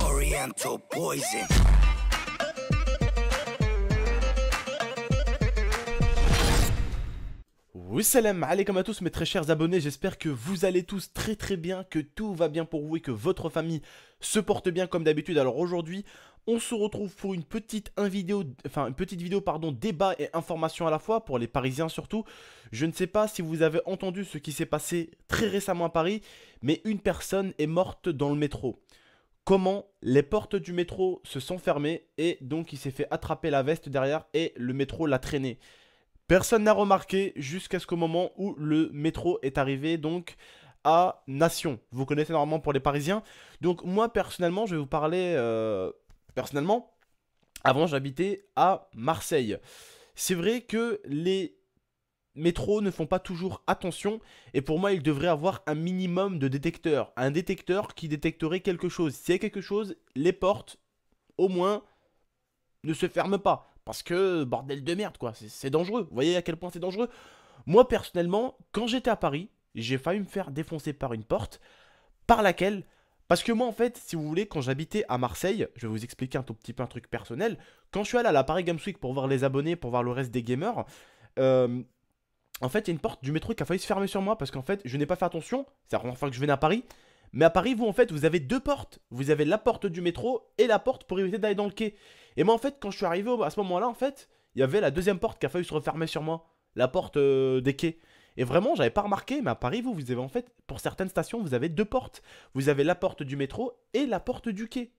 Oriental poison. Oui salam comme à tous mes très chers abonnés, j'espère que vous allez tous très très bien, que tout va bien pour vous et que votre famille se porte bien comme d'habitude. Alors aujourd'hui, on se retrouve pour une petite, vidéo, enfin, une petite vidéo pardon, débat et information à la fois, pour les Parisiens surtout. Je ne sais pas si vous avez entendu ce qui s'est passé très récemment à Paris, mais une personne est morte dans le métro comment les portes du métro se sont fermées et donc il s'est fait attraper la veste derrière et le métro l'a traîné. Personne n'a remarqué jusqu'à ce moment où le métro est arrivé donc à Nation. Vous connaissez normalement pour les Parisiens. Donc moi personnellement, je vais vous parler euh, personnellement. Avant, j'habitais à Marseille. C'est vrai que les métro ne font pas toujours attention et pour moi ils devrait avoir un minimum de détecteurs, un détecteur qui détecterait quelque chose. S'il y a quelque chose, les portes au moins ne se ferment pas parce que bordel de merde quoi, c'est dangereux. Vous voyez à quel point c'est dangereux Moi personnellement, quand j'étais à Paris, j'ai failli me faire défoncer par une porte par laquelle parce que moi en fait, si vous voulez, quand j'habitais à Marseille, je vais vous expliquer un tout petit peu un truc personnel, quand je suis allé à la Paris Games Week pour voir les abonnés, pour voir le reste des gamers, euh, en fait, il y a une porte du métro qui a failli se fermer sur moi parce qu'en fait, je n'ai pas fait attention. C'est la première fois que je venais à Paris. Mais à Paris, vous, en fait, vous avez deux portes. Vous avez la porte du métro et la porte pour éviter d'aller dans le quai. Et moi, en fait, quand je suis arrivé à ce moment-là, en fait, il y avait la deuxième porte qui a failli se refermer sur moi. La porte euh, des quais. Et vraiment, j'avais pas remarqué, mais à Paris, vous, vous avez en fait, pour certaines stations, vous avez deux portes. Vous avez la porte du métro et la porte du quai.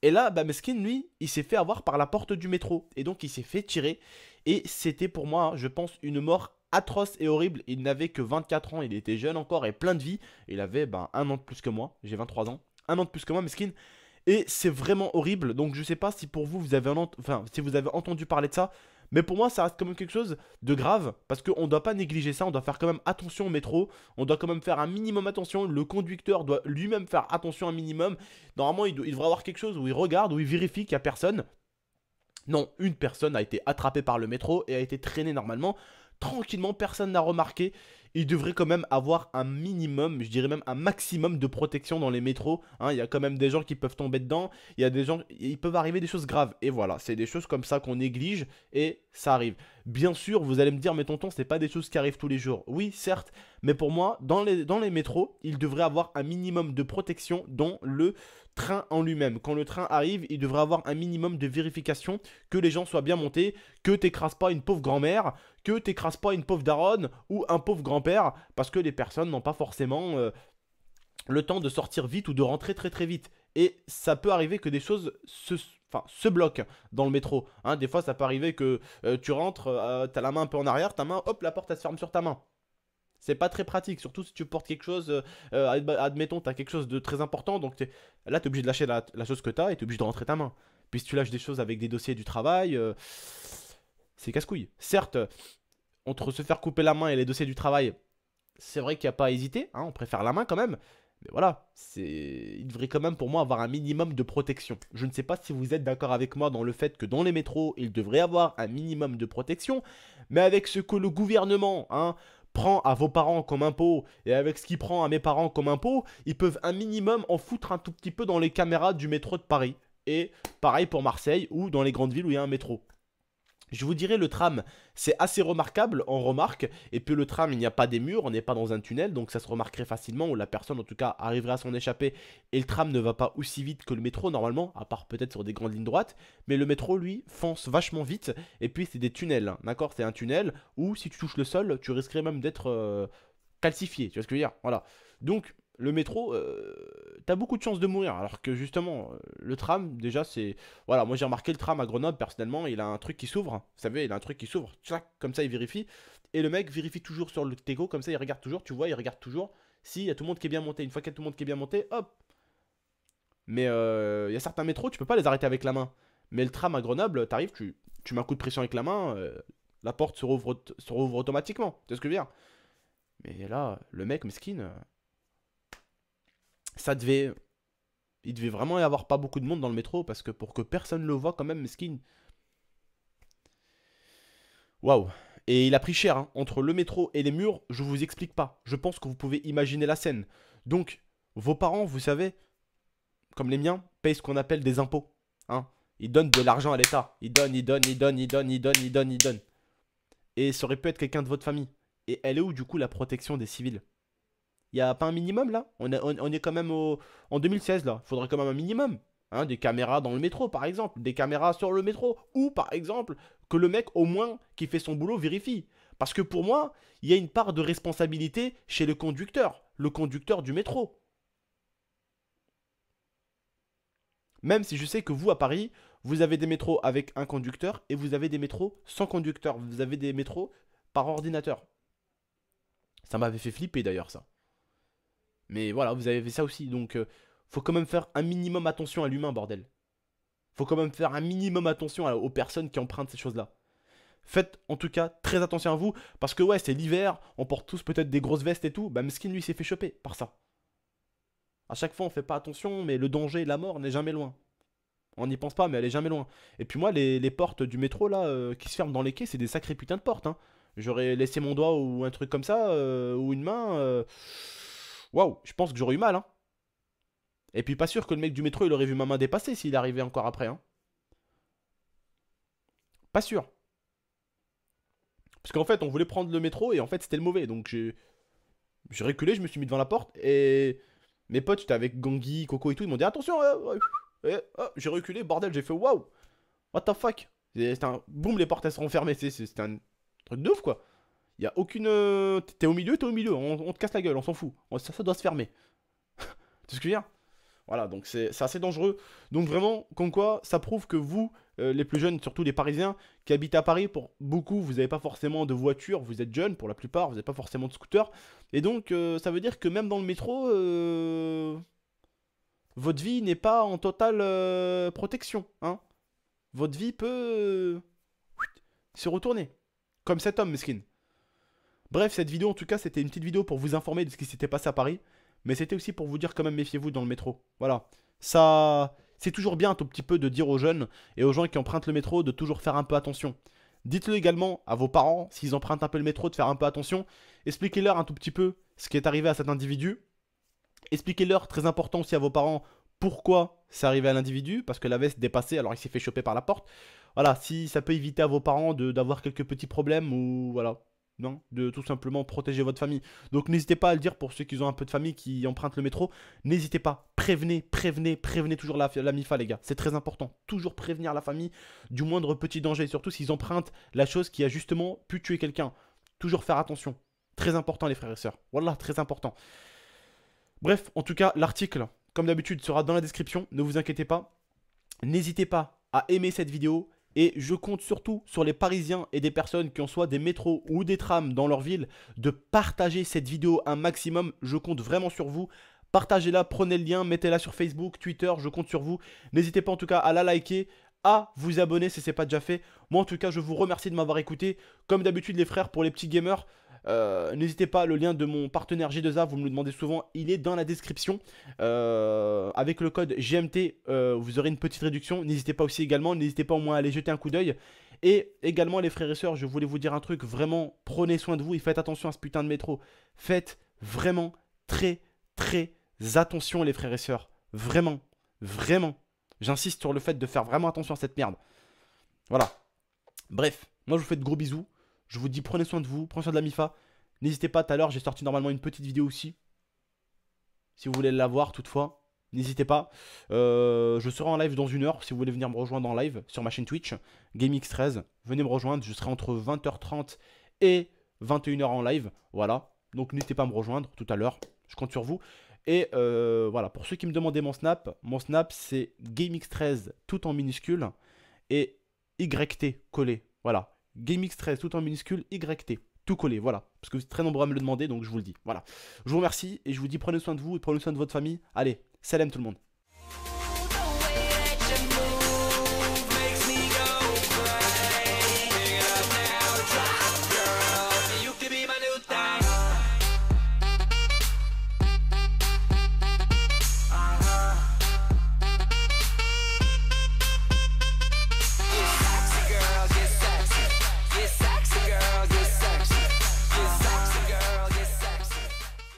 Et là, bah, Meskin, lui, il s'est fait avoir par la porte du métro. Et donc, il s'est fait tirer. Et c'était pour moi, je pense, une mort atroce et horrible. Il n'avait que 24 ans, il était jeune encore et plein de vie. Il avait ben, un an de plus que moi, j'ai 23 ans, un an de plus que moi, Meskin. Et c'est vraiment horrible. Donc je sais pas si pour vous, vous avez, entendu parler de ça. Mais pour moi, ça reste quand même quelque chose de grave parce qu'on ne doit pas négliger ça. On doit faire quand même attention au métro. On doit quand même faire un minimum attention. Le conducteur doit lui-même faire attention un minimum. Normalement, il, il devrait avoir quelque chose où il regarde, où il vérifie qu'il n'y a personne. Non, une personne a été attrapée par le métro et a été traînée normalement tranquillement, personne n'a remarqué il devrait quand même avoir un minimum, je dirais même un maximum de protection dans les métros. Hein. Il y a quand même des gens qui peuvent tomber dedans, il y a des gens, il peuvent arriver des choses graves. Et voilà, c'est des choses comme ça qu'on néglige et ça arrive. Bien sûr, vous allez me dire, mais tonton, n'est pas des choses qui arrivent tous les jours. Oui, certes, mais pour moi, dans les, dans les métros, il devrait avoir un minimum de protection dans le train en lui-même. Quand le train arrive, il devrait avoir un minimum de vérification que les gens soient bien montés, que tu n'écrases pas une pauvre grand-mère, que tu n'écrases pas une pauvre daronne ou un pauvre grand-père parce que les personnes n'ont pas forcément euh, le temps de sortir vite ou de rentrer très très vite. Et ça peut arriver que des choses se, enfin, se bloquent dans le métro. Hein. des fois, ça peut arriver que euh, tu rentres, euh, tu as la main un peu en arrière, ta main, hop, la porte, elle se ferme sur ta main. C'est pas très pratique, surtout si tu portes quelque chose, admettons tu as quelque chose de très important, donc là là, es obligé de lâcher la, chose que tu as et tu es obligé de rentrer ta main. Puis si tu lâches des choses avec des dossiers du travail, c'est casse-couille. Certes, entre se faire couper la main et les dossiers du travail, c'est vrai qu'il n'y a pas à hésiter, hein, on préfère la main quand même. Mais voilà, il devrait quand même pour moi avoir un minimum de protection. Je ne sais pas si vous êtes d'accord avec moi dans le fait que dans les métros, il devrait avoir un minimum de protection, mais avec ce que le gouvernement hein, prend à vos parents comme impôt et avec ce qu'il prend à mes parents comme impôt, ils peuvent un minimum en foutre un tout petit peu dans les caméras du métro de Paris. Et pareil pour Marseille ou dans les grandes villes où il y a un métro. Je vous dirais, le tram, c'est assez remarquable, on remarque, et puis le tram, il n'y a pas des murs, on n'est pas dans un tunnel, donc ça se remarquerait facilement, ou la personne en tout cas arriverait à s'en échapper, et le tram ne va pas aussi vite que le métro normalement, à part peut-être sur des grandes lignes droites, mais le métro, lui, fonce vachement vite, et puis c'est des tunnels, hein, d'accord C'est un tunnel où si tu touches le sol, tu risquerais même d'être euh, calcifié, tu vois ce que je veux dire Voilà. Donc, le métro, euh, t'as beaucoup de chances de mourir. Alors que justement, euh, le tram, déjà, c'est. Voilà, moi j'ai remarqué le tram à Grenoble, personnellement, il a un truc qui s'ouvre. Hein. Vous savez, il a un truc qui s'ouvre. Comme ça, il vérifie. Et le mec vérifie toujours sur le Tego, comme ça, il regarde toujours. Tu vois, il regarde toujours. Si, y a tout le monde qui est bien monté. Une fois qu'il y a tout le monde qui est bien monté, hop. Mais euh, il y a certains métros, tu peux pas les arrêter avec la main. Mais le tram à Grenoble, t'arrives, tu, tu mets un coup de pression avec la main, la porte se rouvre, se rouvre automatiquement. Tu ce que je veux dire Mais là, le mec, mesquine ça devait. Il devait vraiment y avoir pas beaucoup de monde dans le métro parce que pour que personne le voit quand même, Meskin. Waouh. Et il a pris cher, hein. entre le métro et les murs, je vous explique pas. Je pense que vous pouvez imaginer la scène. Donc, vos parents, vous savez, comme les miens, payent ce qu'on appelle des impôts. Hein. Ils donnent de l'argent à l'État. Ils donnent, ils donnent, ils donnent, ils donnent, ils donnent, ils donnent, ils donnent. Et ça aurait pu être quelqu'un de votre famille. Et elle est où du coup la protection des civils il n'y a pas un minimum là on, est quand même en 2016 là. Il faudrait quand même un minimum. Hein, des caméras dans le métro par exemple, des caméras sur le métro, ou par exemple que le mec au moins qui fait son boulot vérifie. Parce que pour moi, il y a une part de responsabilité chez le conducteur, le conducteur du métro. Même si je sais que vous à Paris, vous avez des métros avec un conducteur et vous avez des métros sans conducteur, vous avez des métros par ordinateur. Ça m'avait fait flipper d'ailleurs ça. Mais voilà, vous avez fait ça aussi. Donc, euh, faut quand même faire un minimum attention à l'humain, bordel. Faut quand même faire un minimum attention aux personnes qui empruntent ces choses-là. Faites en tout cas très attention à vous, parce que ouais, c'est l'hiver, on porte tous peut-être des grosses vestes et tout. Bah, Meskin lui s'est fait choper par ça. À chaque fois, on fait pas attention, mais le danger la mort n'est jamais loin. On n'y pense pas, mais elle est jamais loin. Et puis moi, les, portes du métro là, euh, qui se ferment dans les quais, c'est des sacrés putains de portes. Hein. J'aurais laissé mon doigt ou un truc comme ça, euh, ou une main waouh, je pense que j'aurais eu mal. Hein. Et puis pas sûr que le mec du métro, il aurait vu ma main dépasser s'il arrivait encore après. Hein. Pas sûr. Parce qu'en fait, on voulait prendre le métro et en fait, c'était le mauvais. Donc j'ai reculé, je me suis mis devant la porte et mes potes, étaient avec Gangui, Coco et tout, ils m'ont dit attention, euh, oh, j'ai reculé, bordel, j'ai fait waouh, what the fuck. C'était un boum, les portes elles seront fermées, c'est un truc de ouf quoi. Y'a aucune. Euh, t'es au milieu, t'es au milieu. On, te casse la gueule, on s'en fout. Ça, doit se fermer. tu ce que je veux dire Voilà, donc c'est assez dangereux. Donc vraiment, comme quoi, ça prouve que vous, euh, les plus jeunes, surtout les Parisiens qui habitent à Paris, pour beaucoup, vous n'avez pas forcément de voiture, vous êtes jeunes pour la plupart, vous n'avez pas forcément de scooter. Et donc, euh, ça veut dire que même dans le métro, votre vie n'est pas en totale protection. Hein votre vie peut se retourner. Comme cet homme, mesquine. Bref, cette vidéo en tout cas, c'était une petite vidéo pour vous informer de ce qui s'était passé à Paris. Mais c'était aussi pour vous dire quand même méfiez-vous dans le métro. Voilà. Ça. C'est toujours bien un tout petit peu de dire aux jeunes et aux gens qui empruntent le métro de toujours faire un peu attention. Dites-le également à vos parents, s'ils empruntent un peu le métro, de faire un peu attention. Expliquez-leur un tout petit peu ce qui est arrivé à cet individu. Expliquez-leur, très important aussi à vos parents, pourquoi c'est arrivé à l'individu, parce que la veste dépassait, alors il s'est fait choper par la porte. Voilà, si ça peut éviter à vos parents d'avoir quelques petits problèmes ou voilà, non de tout simplement protéger votre famille. Donc n'hésitez pas à le dire pour ceux qui ont un peu de famille qui empruntent le métro, n'hésitez pas, prévenez, prévenez, prévenez toujours la, la MIFA les gars, c'est très important. Toujours prévenir la famille du moindre petit danger, surtout s'ils empruntent la chose qui a justement pu tuer quelqu'un. Toujours faire attention. Très important les frères et sœurs. Voilà, très important. Bref, en tout cas, l'article, comme d'habitude, sera dans la description, ne vous inquiétez pas. N'hésitez pas à aimer cette vidéo, et je compte surtout sur les Parisiens et des personnes qui ont soit des métros ou des trams dans leur ville de partager cette vidéo un maximum. Je compte vraiment sur vous. Partagez-la, prenez le lien, mettez-la sur Facebook, Twitter, je compte sur vous. N'hésitez pas en tout cas à la liker, à vous abonner si ce n'est pas déjà fait. Moi en tout cas, je vous remercie de m'avoir écouté. Comme d'habitude les frères, pour les petits gamers, euh, n'hésitez pas, le lien de mon partenaire G2A, vous me le demandez souvent, il est dans la description. Euh, avec le code GMT, euh, vous aurez une petite réduction. N'hésitez pas aussi également, n'hésitez pas au moins à aller jeter un coup d'œil. Et également les frères et sœurs, je voulais vous dire un truc, vraiment, prenez soin de vous et faites attention à ce putain de métro. Faites vraiment très très attention les frères et sœurs. Vraiment, vraiment. J'insiste sur le fait de faire vraiment attention à cette merde. Voilà. Bref, moi je vous fais de gros bisous. Je vous dis, prenez soin de vous, prenez soin de la MIFA. N'hésitez pas, tout à l'heure, j'ai sorti normalement une petite vidéo aussi. Si vous voulez la voir, toutefois, n'hésitez pas. Euh, je serai en live dans une heure. Si vous voulez venir me rejoindre en live sur ma chaîne Twitch, GameX13, venez me rejoindre. Je serai entre 20h30 et 21h en live. Voilà. Donc n'hésitez pas à me rejoindre tout à l'heure. Je compte sur vous. Et euh, voilà, pour ceux qui me demandaient mon snap, mon snap c'est GameX13 tout en minuscule et YT collé. Voilà, GameX13 tout en minuscule YT. Tout collé, voilà. Parce que vous très nombreux à me le demander, donc je vous le dis. Voilà. Je vous remercie et je vous dis prenez soin de vous et prenez soin de votre famille. Allez, salam tout le monde.